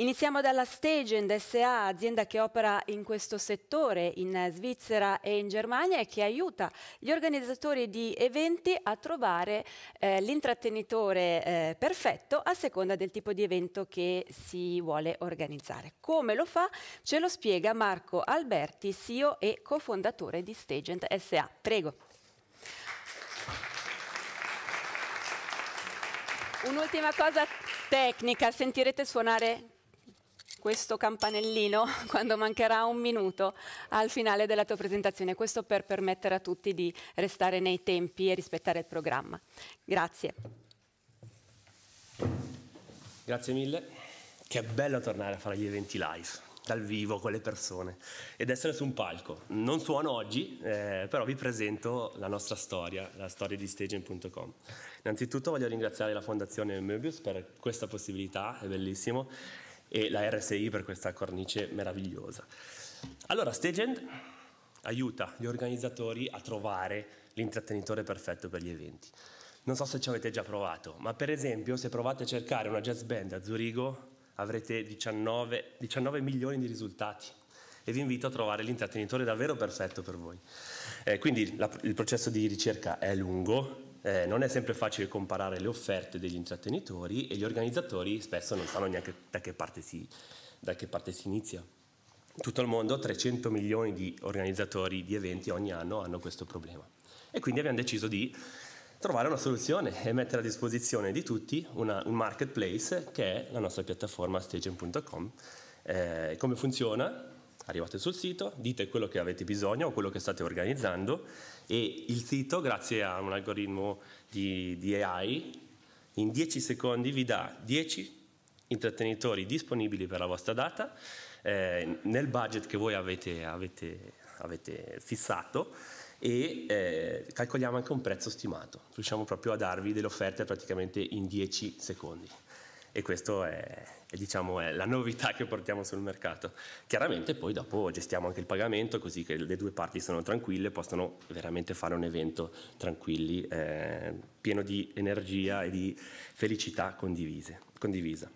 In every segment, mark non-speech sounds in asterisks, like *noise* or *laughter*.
Iniziamo dalla Stagend SA, azienda che opera in questo settore in Svizzera e in Germania e che aiuta gli organizzatori di eventi a trovare eh, l'intrattenitore eh, perfetto a seconda del tipo di evento che si vuole organizzare. Come lo fa? Ce lo spiega Marco Alberti, CEO e cofondatore di Stagend SA. Prego. Un'ultima cosa tecnica, sentirete suonare questo campanellino *laughs* quando mancherà un minuto al finale della tua presentazione, questo per permettere a tutti di restare nei tempi e rispettare il programma. Grazie. Grazie mille, che bello tornare a fare gli eventi live dal vivo con le persone ed essere su un palco. Non suono oggi, eh, però vi presento la nostra storia, la storia di staging.com. Innanzitutto voglio ringraziare la Fondazione Möbius per questa possibilità, è bellissimo e la RSI per questa cornice meravigliosa. Allora, Stagend aiuta gli organizzatori a trovare l'intrattenitore perfetto per gli eventi. Non so se ci avete già provato, ma per esempio se provate a cercare una jazz band a Zurigo avrete 19, 19 milioni di risultati e vi invito a trovare l'intrattenitore davvero perfetto per voi. Eh, quindi la, il processo di ricerca è lungo, eh, non è sempre facile comparare le offerte degli intrattenitori e gli organizzatori spesso non sanno neanche da che parte si, che parte si inizia. Tutto il mondo, 300 milioni di organizzatori di eventi ogni anno hanno questo problema. E quindi abbiamo deciso di trovare una soluzione e mettere a disposizione di tutti una, un marketplace che è la nostra piattaforma staging.com. Eh, come funziona? arrivate sul sito, dite quello che avete bisogno o quello che state organizzando e il sito, grazie a un algoritmo di, di AI, in 10 secondi vi dà 10 intrattenitori disponibili per la vostra data eh, nel budget che voi avete, avete, avete fissato e eh, calcoliamo anche un prezzo stimato. Riusciamo proprio a darvi delle offerte praticamente in 10 secondi e questa è, è, diciamo, è, la novità che portiamo sul mercato. Chiaramente poi dopo gestiamo anche il pagamento così che le due parti sono tranquille, possono veramente fare un evento tranquilli, eh, pieno di energia e di felicità condivise, condivisa.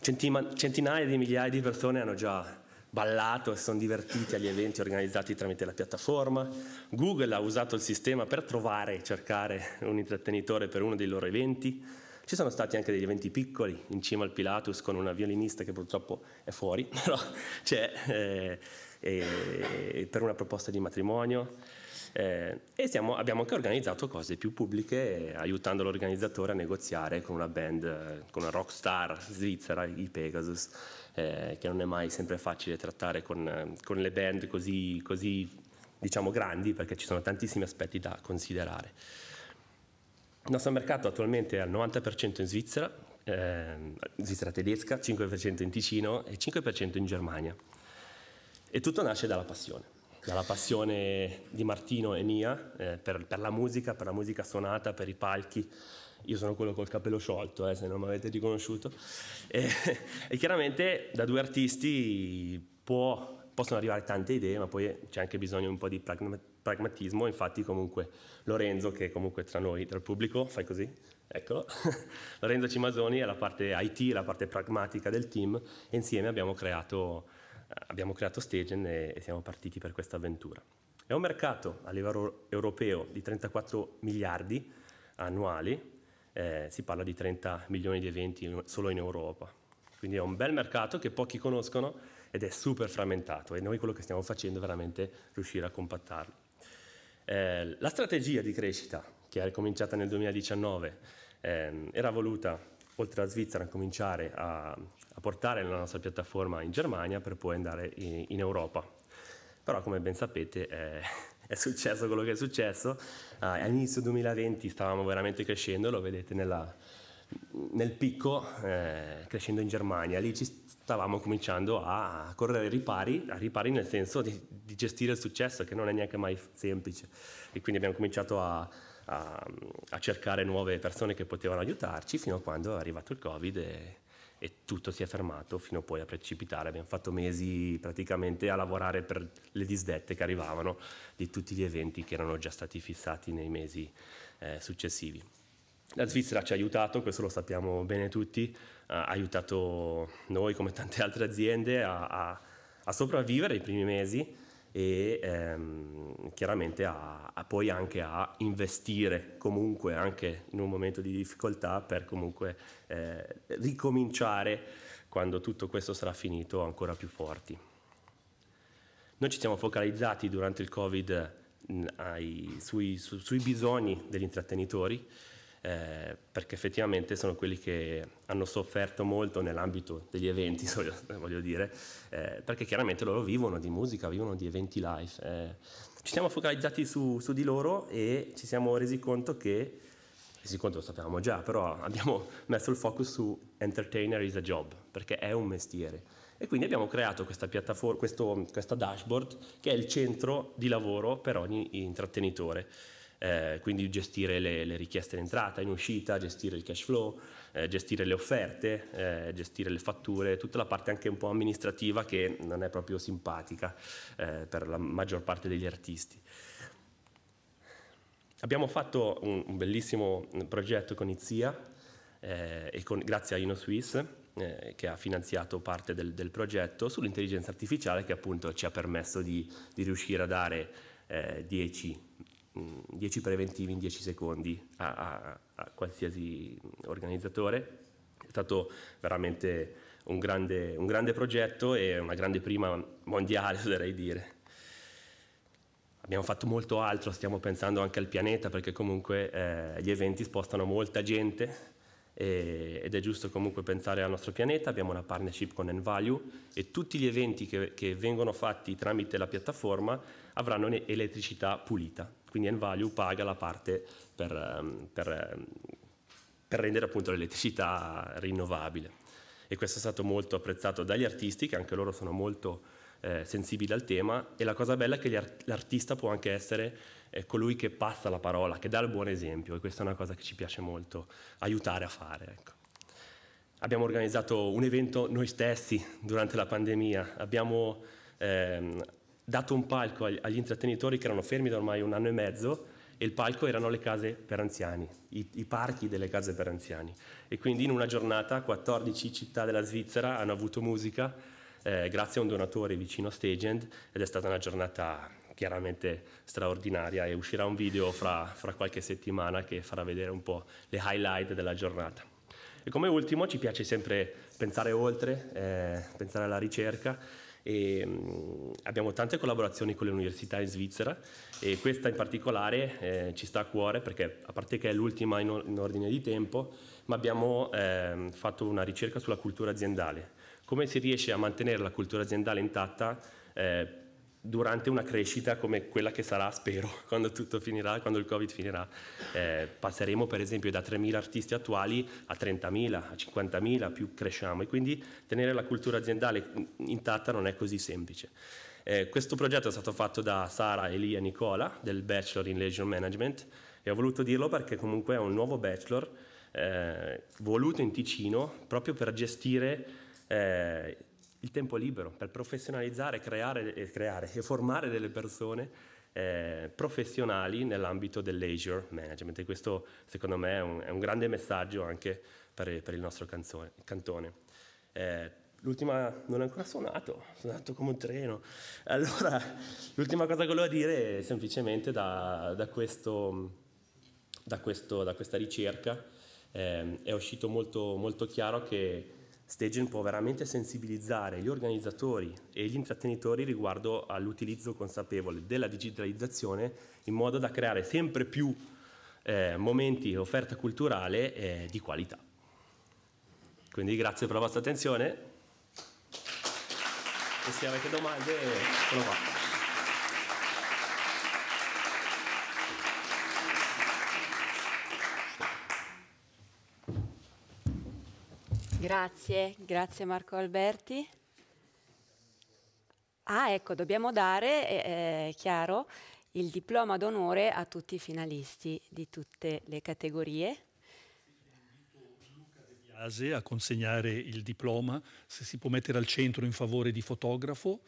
Centima, centinaia di migliaia di persone hanno già ballato e si sono divertiti agli eventi organizzati tramite la piattaforma. Google ha usato il sistema per trovare e cercare un intrattenitore per uno dei loro eventi. Ci sono stati anche degli eventi piccoli in cima al Pilatus con una violinista che purtroppo è fuori, *laughs* però c'è eh, eh, per una proposta di matrimonio. Eh, e siamo, abbiamo anche organizzato cose più pubbliche aiutando l'organizzatore a negoziare con una band, con una rock star svizzera, i Pegasus, eh, che non è mai sempre facile trattare con, con le band così, così diciamo grandi perché ci sono tantissimi aspetti da considerare. Il nostro mercato attualmente è al 90% in Svizzera, eh, Svizzera tedesca, 5% in Ticino e 5% in Germania. E tutto nasce dalla passione, dalla passione di Martino e mia eh, per, per, la musica, per la musica suonata, per i palchi. Io sono quello col capello sciolto, eh, se non mi avete riconosciuto. E, *laughs* e, chiaramente da due artisti può, possono arrivare tante idee, ma poi c'è anche bisogno di un po' di pragmatismo pragmatismo, infatti comunque Lorenzo, che comunque tra noi, tra il pubblico, fai così, eccolo, *laughs* Lorenzo Cimasoni è la parte IT, la parte pragmatica del team e insieme abbiamo creato, eh, abbiamo creato Stagen e, e siamo partiti per questa avventura. È un mercato a livello europeo di 34 miliardi annuali, eh, si parla di 30 milioni di eventi solo in Europa, quindi è un bel mercato che pochi conoscono ed è super frammentato e noi quello che stiamo facendo è veramente riuscire a compattarlo. Eh, la strategia di crescita, che è cominciata nel 2019, eh, era voluta, oltre alla Svizzera, a cominciare a, a, portare la nostra piattaforma in Germania per poi andare in, in Europa. Però, come ben sapete, eh, *laughs* è successo quello che è successo. Eh, all'inizio 2020 stavamo veramente crescendo, lo vedete nella, nel picco, eh, crescendo in Germania, lì ci stavamo cominciando a correre ripari, a ripari nel senso di, di, gestire il successo, che non è neanche mai semplice. E quindi abbiamo cominciato a, a, a, cercare nuove persone che potevano aiutarci, fino a quando è arrivato il Covid e, e tutto si è fermato, fino poi a precipitare. Abbiamo fatto mesi praticamente a lavorare per le disdette che arrivavano di tutti gli eventi che erano già stati fissati nei mesi eh, successivi. La Svizzera ci ha aiutato, questo lo sappiamo bene tutti, ha aiutato noi come tante altre aziende a, a, a sopravvivere i primi mesi e ehm, chiaramente a, a, poi anche a investire comunque anche in un momento di difficoltà per comunque eh, ricominciare quando tutto questo sarà finito ancora più forti. Noi ci siamo focalizzati durante il Covid mm, ai, sui, su, sui bisogni degli intrattenitori, eh, perché effettivamente sono quelli che hanno sofferto molto nell'ambito degli eventi, *laughs* eh, voglio dire, eh, perché chiaramente loro vivono di musica, vivono di eventi live. Eh, ci siamo focalizzati su, su, di loro e ci siamo resi conto che, resi conto lo sapevamo già, però abbiamo *laughs* messo il focus su Entertainer is a job, perché è un mestiere. E quindi abbiamo creato questa, questo, questa dashboard che è il centro di lavoro per ogni intrattenitore. Eh, quindi gestire le, le, richieste in entrata, in uscita, gestire il cash flow, eh, gestire le offerte, eh, gestire le fatture, tutta la parte anche un po' amministrativa che non è proprio simpatica eh, per la maggior parte degli artisti. Abbiamo fatto un, un bellissimo progetto con Izia eh, e con, grazie a InnoSwiss eh, che ha finanziato parte del, del, progetto sull'intelligenza artificiale che appunto ci ha permesso di, di riuscire a dare eh, 10 10 mm, preventivi in 10 secondi a, a, a qualsiasi organizzatore. È stato veramente un grande, un grande progetto e una grande prima mondiale, *laughs* oserei dire. Abbiamo fatto molto altro, stiamo pensando anche al pianeta perché comunque eh, gli eventi spostano molta gente e, ed è giusto comunque pensare al nostro pianeta, abbiamo una partnership con Envalue e tutti gli eventi che, che vengono fatti tramite la piattaforma avranno elettricità pulita, quindi Envalue paga la parte per, ehm, per, ehm, per rendere appunto l'elettricità rinnovabile e questo è stato molto apprezzato dagli artisti che anche loro sono molto eh, sensibili al tema e la cosa bella è che l'artista può anche essere eh, colui che passa la parola, che dà il buon esempio e questa è una cosa che ci piace molto aiutare a fare. Ecco. Abbiamo organizzato un evento noi stessi durante la pandemia, abbiamo ehm, dato un palco agli, agli intrattenitori che erano fermi da ormai un anno e mezzo e il palco erano le case per anziani, i, i, parchi delle case per anziani. E quindi in una giornata 14 città della Svizzera hanno avuto musica eh, grazie a un donatore vicino a Stagend ed è stata una giornata chiaramente straordinaria e uscirà un video fra, fra qualche settimana che farà vedere un po' le highlight della giornata. E come ultimo ci piace sempre pensare oltre, eh, pensare alla ricerca e mh, mm, abbiamo tante collaborazioni con le università in Svizzera e questa in particolare eh, ci sta a cuore perché a parte che è l'ultima in, in, ordine di tempo, ma abbiamo eh, fatto una ricerca sulla cultura aziendale come si riesce a mantenere la cultura aziendale intatta eh, durante una crescita come quella che sarà, spero, *laughs* quando tutto finirà, quando il Covid finirà. Eh, passeremo per esempio da 3.000 artisti attuali a 30.000, a 50.000, più cresciamo e quindi tenere la cultura aziendale intatta non è così semplice. Eh, questo progetto è stato fatto da Sara, Elia e Nicola del Bachelor in Leisure Management e ho voluto dirlo perché comunque è un nuovo bachelor eh, voluto in Ticino proprio per gestire eh, il tempo libero per professionalizzare, creare, eh, creare e formare delle persone eh, professionali nell'ambito del leisure management e questo secondo me è un, è un grande messaggio anche per, per il nostro canzone, cantone. Eh, l'ultima non è ancora suonato, suonato come un treno. Allora, l'ultima cosa che volevo dire è semplicemente da, da, questo, da, questo, da questa ricerca eh, è uscito molto, molto chiaro che Stagen può veramente sensibilizzare gli organizzatori e gli intrattenitori riguardo all'utilizzo consapevole della digitalizzazione in modo da creare sempre più eh, momenti e offerta culturale eh, di qualità. Quindi grazie per la vostra attenzione e se avete domande provate. Grazie, grazie Marco Alberti. Ah, ecco, dobbiamo dare, è, eh, eh, chiaro, il diploma d'onore a tutti i finalisti di tutte le categorie a consegnare il diploma, se si può mettere al centro in favore di fotografo.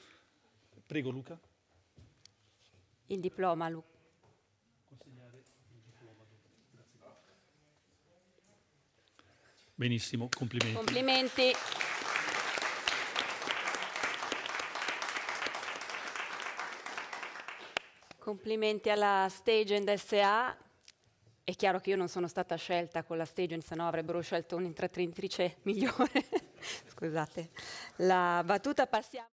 Prego Luca. Il diploma Luca. Benissimo, complimenti. Complimenti. Complimenti alla Stagent SA. È chiaro che io non sono stata scelta con la Stagent, se no avrebbero scelto un'intrattenitrice migliore. *laughs* Scusate. La battuta passiamo.